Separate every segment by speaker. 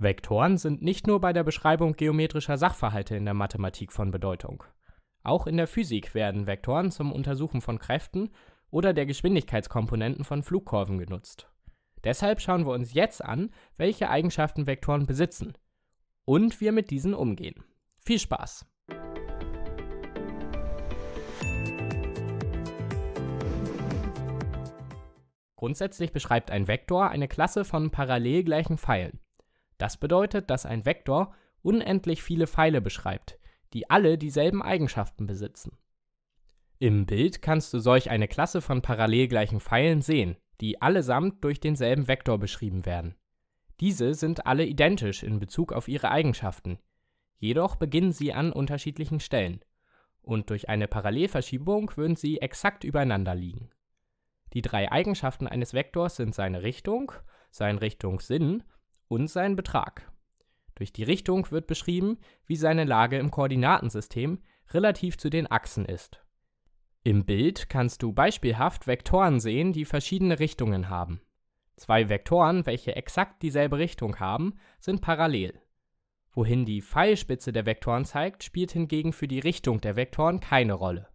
Speaker 1: Vektoren sind nicht nur bei der Beschreibung geometrischer Sachverhalte in der Mathematik von Bedeutung. Auch in der Physik werden Vektoren zum Untersuchen von Kräften oder der Geschwindigkeitskomponenten von Flugkurven genutzt. Deshalb schauen wir uns jetzt an, welche Eigenschaften Vektoren besitzen und wir mit diesen umgehen. Viel Spaß! Grundsätzlich beschreibt ein Vektor eine Klasse von parallel gleichen Pfeilen. Das bedeutet, dass ein Vektor unendlich viele Pfeile beschreibt, die alle dieselben Eigenschaften besitzen. Im Bild kannst du solch eine Klasse von parallelgleichen Pfeilen sehen, die allesamt durch denselben Vektor beschrieben werden. Diese sind alle identisch in Bezug auf ihre Eigenschaften, jedoch beginnen sie an unterschiedlichen Stellen, und durch eine Parallelverschiebung würden sie exakt übereinander liegen. Die drei Eigenschaften eines Vektors sind seine Richtung, sein Richtungssinn und seinen Betrag. Durch die Richtung wird beschrieben, wie seine Lage im Koordinatensystem relativ zu den Achsen ist. Im Bild kannst du beispielhaft Vektoren sehen, die verschiedene Richtungen haben. Zwei Vektoren, welche exakt dieselbe Richtung haben, sind parallel. Wohin die Pfeilspitze der Vektoren zeigt, spielt hingegen für die Richtung der Vektoren keine Rolle.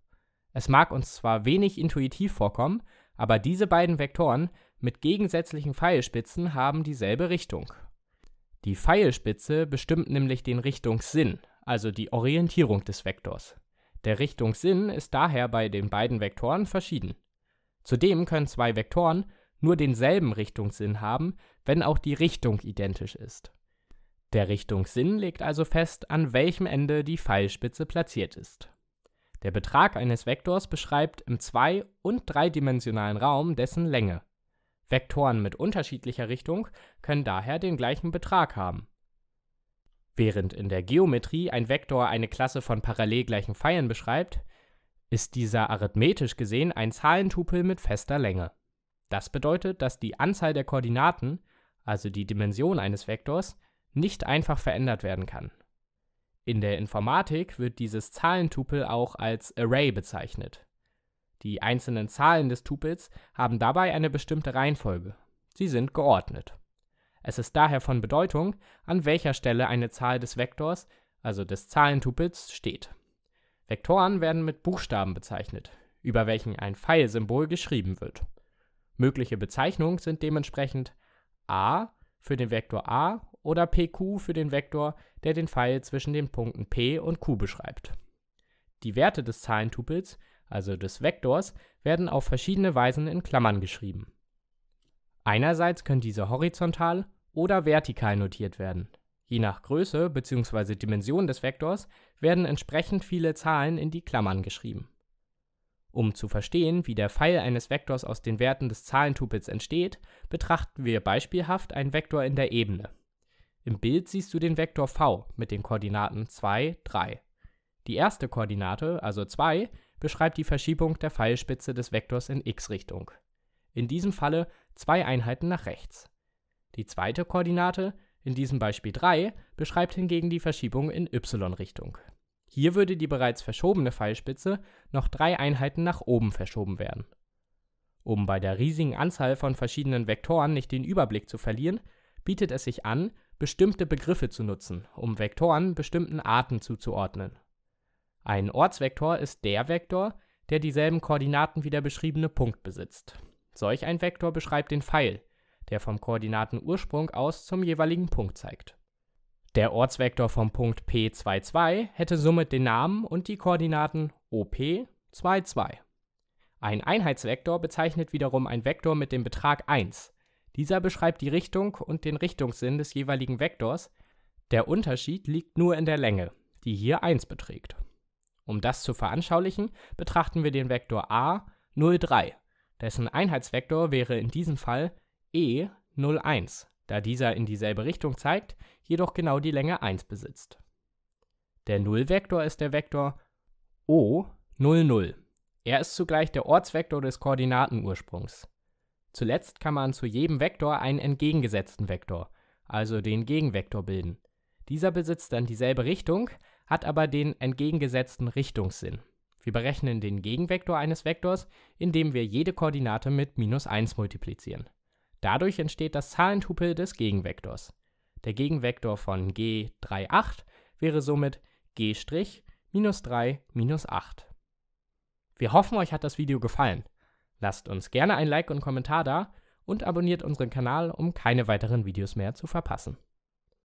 Speaker 1: Es mag uns zwar wenig intuitiv vorkommen, aber diese beiden Vektoren mit gegensätzlichen Pfeilspitzen haben dieselbe Richtung. Die Pfeilspitze bestimmt nämlich den Richtungssinn, also die Orientierung des Vektors. Der Richtungssinn ist daher bei den beiden Vektoren verschieden. Zudem können zwei Vektoren nur denselben Richtungssinn haben, wenn auch die Richtung identisch ist. Der Richtungssinn legt also fest, an welchem Ende die Pfeilspitze platziert ist. Der Betrag eines Vektors beschreibt im zwei- und dreidimensionalen Raum dessen Länge. Vektoren mit unterschiedlicher Richtung können daher den gleichen Betrag haben. Während in der Geometrie ein Vektor eine Klasse von parallel gleichen Pfeilen beschreibt, ist dieser arithmetisch gesehen ein Zahlentupel mit fester Länge. Das bedeutet, dass die Anzahl der Koordinaten, also die Dimension eines Vektors, nicht einfach verändert werden kann. In der Informatik wird dieses Zahlentupel auch als Array bezeichnet. Die einzelnen Zahlen des Tupels haben dabei eine bestimmte Reihenfolge. Sie sind geordnet. Es ist daher von Bedeutung, an welcher Stelle eine Zahl des Vektors, also des Zahlentupels, steht. Vektoren werden mit Buchstaben bezeichnet, über welchen ein Pfeilsymbol geschrieben wird. Mögliche Bezeichnungen sind dementsprechend a für den Vektor a oder pq für den Vektor, der den Pfeil zwischen den Punkten p und q beschreibt. Die Werte des Zahlentupels also des Vektors, werden auf verschiedene Weisen in Klammern geschrieben. Einerseits können diese horizontal oder vertikal notiert werden. Je nach Größe bzw. Dimension des Vektors werden entsprechend viele Zahlen in die Klammern geschrieben. Um zu verstehen, wie der Pfeil eines Vektors aus den Werten des Zahlentupels entsteht, betrachten wir beispielhaft einen Vektor in der Ebene. Im Bild siehst du den Vektor v mit den Koordinaten 2, 3. Die erste Koordinate, also 2, beschreibt die Verschiebung der Pfeilspitze des Vektors in x-Richtung. In diesem Falle zwei Einheiten nach rechts. Die zweite Koordinate, in diesem Beispiel 3, beschreibt hingegen die Verschiebung in y-Richtung. Hier würde die bereits verschobene Pfeilspitze noch drei Einheiten nach oben verschoben werden. Um bei der riesigen Anzahl von verschiedenen Vektoren nicht den Überblick zu verlieren, bietet es sich an, bestimmte Begriffe zu nutzen, um Vektoren bestimmten Arten zuzuordnen. Ein Ortsvektor ist der Vektor, der dieselben Koordinaten wie der beschriebene Punkt besitzt. Solch ein Vektor beschreibt den Pfeil, der vom Koordinatenursprung aus zum jeweiligen Punkt zeigt. Der Ortsvektor vom Punkt P22 hätte somit den Namen und die Koordinaten OP, 22. Ein Einheitsvektor bezeichnet wiederum ein Vektor mit dem Betrag 1. Dieser beschreibt die Richtung und den Richtungssinn des jeweiligen Vektors. Der Unterschied liegt nur in der Länge, die hier 1 beträgt. Um das zu veranschaulichen, betrachten wir den Vektor a 03, dessen Einheitsvektor wäre in diesem Fall e 01, da dieser in dieselbe Richtung zeigt, jedoch genau die Länge 1 besitzt. Der Nullvektor ist der Vektor o 00. Er ist zugleich der Ortsvektor des Koordinatenursprungs. Zuletzt kann man zu jedem Vektor einen entgegengesetzten Vektor, also den Gegenvektor bilden. Dieser besitzt dann dieselbe Richtung, hat aber den entgegengesetzten Richtungssinn. Wir berechnen den Gegenvektor eines Vektors, indem wir jede Koordinate mit minus 1 multiplizieren. Dadurch entsteht das Zahlentupel des Gegenvektors. Der Gegenvektor von g 3, 8 wäre somit g' minus 3 minus 8. Wir hoffen, euch hat das Video gefallen. Lasst uns gerne ein Like und Kommentar da und abonniert unseren Kanal, um keine weiteren Videos mehr zu verpassen.